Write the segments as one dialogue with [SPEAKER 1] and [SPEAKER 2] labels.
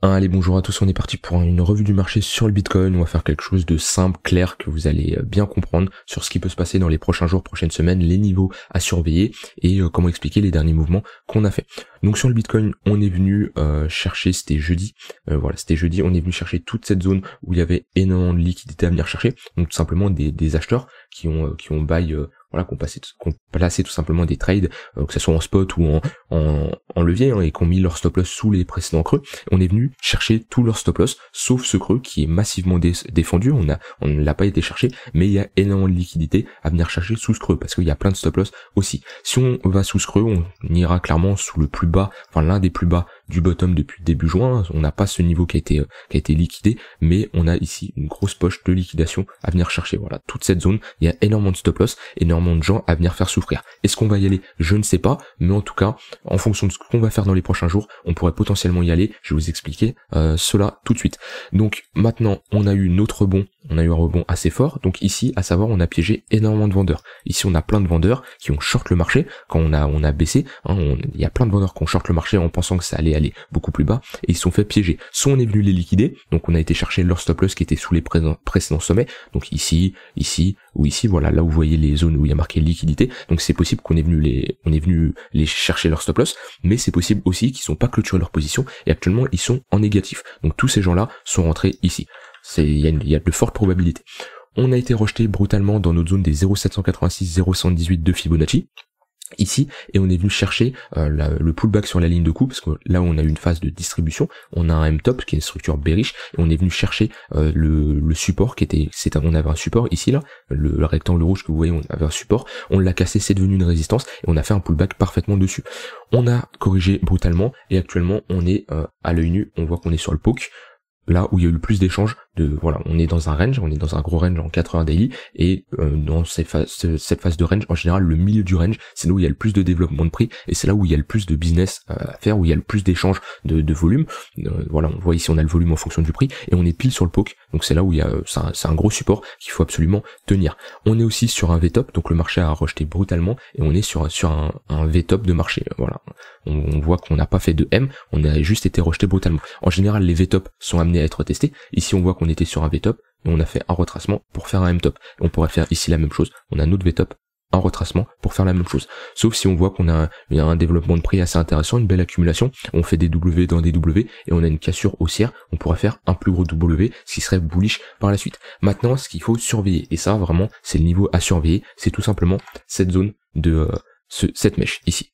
[SPEAKER 1] Allez, bonjour à tous, on est parti pour une revue du marché sur le Bitcoin. On va faire quelque chose de simple, clair, que vous allez euh, bien comprendre sur ce qui peut se passer dans les prochains jours, prochaines semaines, les niveaux à surveiller et euh, comment expliquer les derniers mouvements qu'on a fait. Donc sur le Bitcoin, on est venu euh, chercher, c'était jeudi, voilà, c'était jeudi, on est venu chercher toute cette zone où il y avait énormément de liquidités à venir chercher, donc tout simplement des, acheteurs qui ont, qui ont bail voilà, qu'on passait, qu'on plaçait tout simplement des trades, euh, que ce soit en spot ou en, en, levier, hein, et qu'on mis leur stop loss sous les précédents creux. On est venu chercher tout leur stop loss, sauf ce creux qui est massivement défendu. On a, on ne l'a pas été cherché, mais il y a énormément de liquidités à venir chercher sous ce creux, parce qu'il y a plein de stop loss aussi. Si on va sous ce creux, on ira clairement sous le plus bas, enfin l'un des plus bas du bottom depuis début juin. On n'a pas ce niveau qui a été euh, qui a été liquidé, mais on a ici une grosse poche de liquidation à venir chercher. Voilà, toute cette zone, il y a énormément de stop loss, énormément de gens à venir faire souffrir. Est-ce qu'on va y aller Je ne sais pas, mais en tout cas, en fonction de ce qu'on va faire dans les prochains jours, on pourrait potentiellement y aller. Je vais vous expliquer euh, cela tout de suite. Donc maintenant, on a eu notre bon on a eu un rebond assez fort. Donc ici, à savoir, on a piégé énormément de vendeurs. Ici, on a plein de vendeurs qui ont short le marché quand on a on a baissé. Hein, il y a plein de vendeurs qui ont short le marché en pensant que ça allait aller beaucoup plus bas et ils se sont fait piéger. Soit on est venu les liquider, donc on a été chercher leur stop loss qui était sous les précédents sommets. Donc ici, ici ou ici, voilà, là où vous voyez les zones où il y a marqué liquidité. Donc c'est possible qu'on est venu les on est venu les chercher leur stop loss, mais c'est possible aussi qu'ils sont pas clôturé leur position et actuellement ils sont en négatif. Donc tous ces gens-là sont rentrés ici il y, a de fortes probabilités. On a été rejeté brutalement dans notre zone des 0,786 0,118 de Fibonacci ici et on est venu chercher euh, le pullback sur la ligne de coup parce que là on a eu une phase de distribution, on a un M top qui est une structure bearish et on est venu chercher euh, le, support qui était c'est on avait un support ici là, le, rectangle rouge que vous voyez, on avait un support, on l'a cassé, c'est devenu une résistance et on a fait un pullback parfaitement dessus. On a corrigé brutalement et actuellement on est euh, à l'œil nu, on voit qu'on est sur le poke là où il y a eu le plus d'échanges voilà, on est dans un range, on est dans un gros range en heures daily, et euh, dans cette phase, cette phase de range, en général, le milieu du range, c'est là où il y a le plus de développement de prix et c'est là où il y a le plus de business euh, à faire, où il y a le plus d'échanges de, volume. Euh, voilà, on voit ici on a le volume en fonction du prix et on est pile sur le poke, donc c'est là où il y a c'est un, gros support qu'il faut absolument tenir. On est aussi sur un V top donc le marché a rejeté brutalement et on est sur sur un, un top de marché. Voilà, on, on voit qu'on n'a pas fait de M, on a juste été rejeté brutalement. En général, les V top sont amenés à être testés. Ici, on voit qu'on on était sur un V top et on a fait un retracement pour faire un M top. On pourrait faire ici la même chose. On a un autre top, un retracement pour faire la même chose. Sauf si on voit qu'on a, un développement de prix assez intéressant, une belle accumulation, on fait des W dans des W et on a une cassure haussière, on pourrait faire un plus gros W, ce qui serait bullish par la suite. Maintenant, ce qu'il faut surveiller, et ça vraiment, c'est le niveau à surveiller, c'est tout simplement cette zone de euh, ce, cette mèche ici.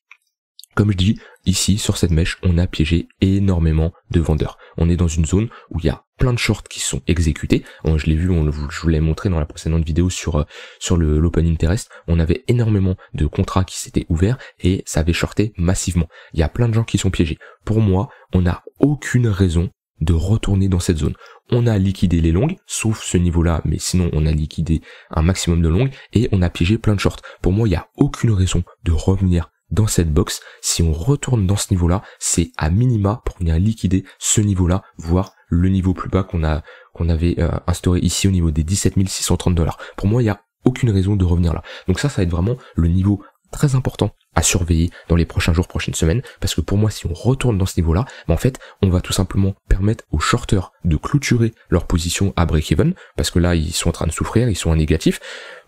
[SPEAKER 1] Comme je dis, ici, sur cette mèche, on a piégé énormément de vendeurs. On est dans une zone où il y a plein de shorts qui sont exécutés. Euh, je l'ai vu, je vous l'ai montré dans la précédente vidéo sur, euh, sur le, l'Open Interest. On avait énormément de contrats qui s'étaient ouverts et ça avait shorté massivement. Il y a plein de gens qui sont piégés. Pour moi, on n'a aucune raison de retourner dans cette zone. On a liquidé les longues, sauf ce niveau-là, mais sinon on a liquidé un maximum de longues et on a piégé plein de shorts. Pour moi, il n'y a aucune raison de revenir dans cette box, si on retourne dans ce niveau-là, c'est à minima pour venir liquider ce niveau-là, voire le niveau plus bas qu'on a qu'on avait euh, instauré ici au niveau des 17 630 dollars. Pour moi, il n'y a aucune raison de revenir là. Donc ça, ça va être vraiment le niveau très important à surveiller dans les prochains jours, prochaines semaines, parce que pour moi, si on retourne dans ce niveau-là, ben en fait, on va tout simplement permettre aux shorters de clôturer leur position à break-even, parce que là, ils sont en train de souffrir, ils sont en négatif,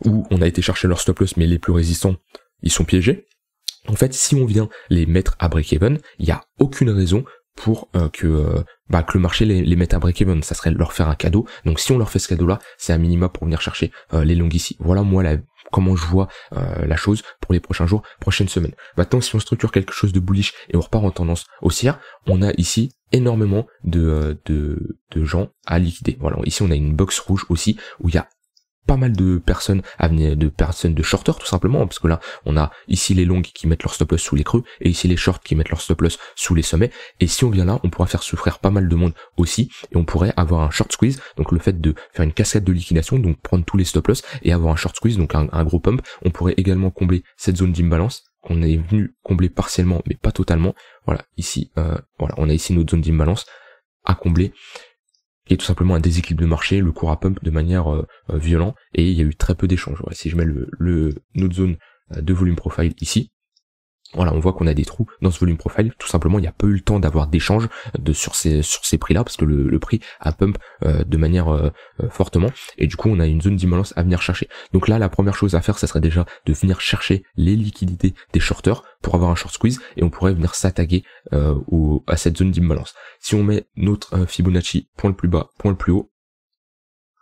[SPEAKER 1] ou on a été chercher leur stop-loss, mais les plus résistants, ils sont piégés. En fait, si on vient les mettre à break-even, il n'y a aucune raison pour euh, que, euh, bah, que le marché les, mette à break-even. Ça serait leur faire un cadeau. Donc si on leur fait ce cadeau-là, c'est un minima pour venir chercher euh, les longues ici. Voilà moi la, comment je vois la chose pour les prochains jours, prochaines semaines. Maintenant, si on structure quelque chose de bullish et on repart en tendance haussière, on a ici énormément de, de, de gens à liquider. Voilà, ici on a une box rouge aussi où il y a pas mal de personnes à venir, de personnes de shorteurs tout simplement, hein, parce que là, on a ici les longues qui mettent leur stop loss sous les creux, et ici les shorts qui mettent leur stop loss sous les sommets. Et si on vient là, on pourra faire souffrir pas mal de monde aussi, et on pourrait avoir un short squeeze, donc le fait de faire une cascade de liquidation, donc prendre tous les stop loss et avoir un short squeeze, donc un, gros pump. On pourrait également combler cette zone d'imbalance qu'on est venu combler partiellement, mais pas totalement. Voilà, ici, euh, voilà, on a ici notre zone d'imbalance à combler y est tout simplement un déséquilibre de marché, le cours a pump de manière euh, euh, violente, et il y a eu très peu d'échanges. si je mets le, le, notre zone euh, de volume profile ici, voilà, on voit qu'on a des trous dans ce volume profile. Tout simplement, il n'y a pas eu le temps d'avoir d'échange de, sur ces, sur ces prix-là, parce que le, prix a pump euh, de manière euh, euh, fortement. Et du coup, on a une zone d'imbalance à venir chercher. Donc là, la première chose à faire, ça serait déjà de venir chercher les liquidités des shorteurs pour avoir un short squeeze et on pourrait venir s'attaquer à cette zone d'imbalance. Si on met notre Fibonacci point le plus bas, point le plus haut,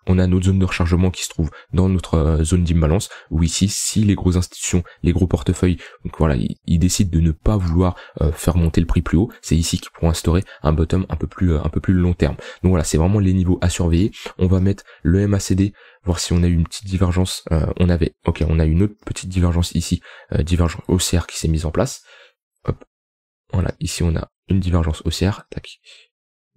[SPEAKER 1] on a notre zone de rechargement qui se trouve dans notre euh, zone d'imbalance, où ici, si les grosses institutions, les gros portefeuilles, donc voilà, ils, décident de ne pas vouloir euh, faire monter le prix plus haut, c'est ici qu'ils pourront instaurer un bottom un peu plus euh, un peu plus long terme. Donc voilà, c'est vraiment les niveaux à surveiller. On va mettre le MACD, voir si on a eu une petite divergence. on avait, ok, on a une autre petite divergence ici, divergence haussière qui s'est mise en place. Hop, voilà, ici on a une divergence haussière, tac,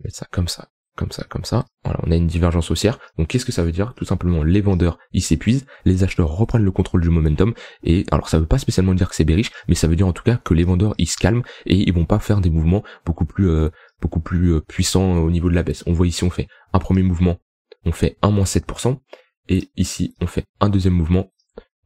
[SPEAKER 1] mettre ça comme ça, comme ça, comme ça. Voilà, on a une divergence haussière. Donc qu'est-ce que ça veut dire Tout simplement, les vendeurs, ils s'épuisent, les acheteurs reprennent le contrôle du momentum. Et alors ça veut pas spécialement dire que c'est berriche, mais ça veut dire en tout cas que les vendeurs, ils se calment et ils vont pas faire des mouvements beaucoup plus, euh, beaucoup plus euh, puissants au niveau de la baisse. On voit ici, on fait un premier mouvement, on fait 1-7%. Et ici, on fait un deuxième mouvement,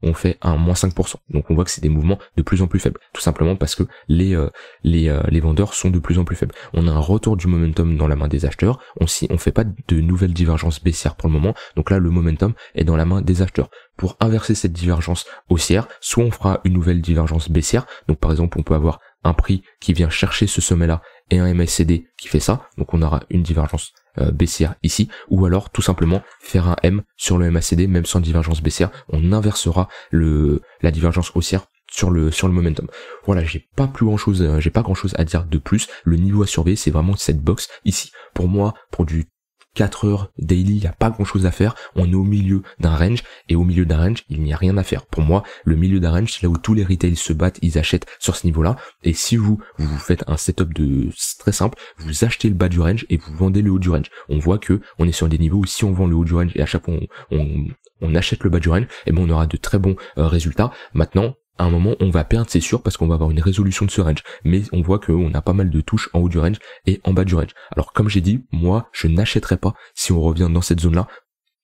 [SPEAKER 1] on fait un moins 5%. Donc on voit que c'est des mouvements de plus en plus faibles, tout simplement parce que les, euh, les, euh, les, vendeurs sont de plus en plus faibles. On a un retour du momentum dans la main des acheteurs, on si on fait pas de nouvelles divergences baissières pour le moment, donc là le momentum est dans la main des acheteurs. Pour inverser cette divergence haussière, soit on fera une nouvelle divergence baissière, donc par exemple on peut avoir un prix qui vient chercher ce sommet-là et un MACD qui fait ça, donc on aura une divergence euh, baissière ici, ou alors tout simplement faire un M sur le MACD, même sans divergence baissière, on inversera le, la divergence haussière sur le sur le momentum. Voilà, j'ai pas plus grand chose, euh, j'ai pas grand chose à dire de plus. Le niveau à surveiller, c'est vraiment cette box ici. Pour moi, pour du 4 heures daily, il n'y a pas grand chose à faire. On est au milieu d'un range et au milieu d'un range, il n'y a rien à faire. Pour moi, le milieu d'un range, c'est là où tous les retails se battent, ils achètent sur ce niveau-là. Et si vous, vous faites un setup de très simple, vous achetez le bas du range et vous vendez le haut du range. On voit que on est sur des niveaux où si on vend le haut du range et à chaque fois on, achète le bas du range, et eh ben on aura de très bons euh, résultats. Maintenant, à un moment on va perdre c'est sûr parce qu'on va avoir une résolution de ce range mais on voit qu'on a pas mal de touches en haut du range et en bas du range alors comme j'ai dit moi je n'achèterai pas si on revient dans cette zone là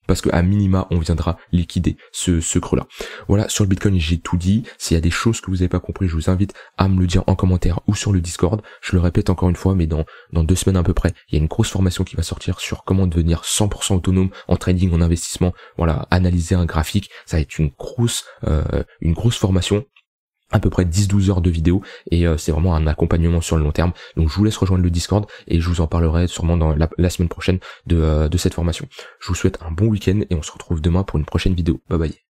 [SPEAKER 1] parce qu'à minima, on viendra liquider ce, ce creux-là. Voilà, sur le Bitcoin, j'ai tout dit. S'il y a des choses que vous n'avez pas compris, je vous invite à me le dire en commentaire ou sur le Discord. Je le répète encore une fois, mais dans, dans deux semaines à peu près, il y a une grosse formation qui va sortir sur comment devenir 100% autonome en trading, en investissement. Voilà, analyser un graphique, ça va être une grosse, euh, une grosse formation à peu près 10-12 heures de vidéo et euh, c'est vraiment un accompagnement sur le long terme. Donc je vous laisse rejoindre le Discord et je vous en parlerai sûrement dans la, semaine prochaine de, euh, de cette formation. Je vous souhaite un bon week-end et on se retrouve demain pour une prochaine vidéo. Bye bye.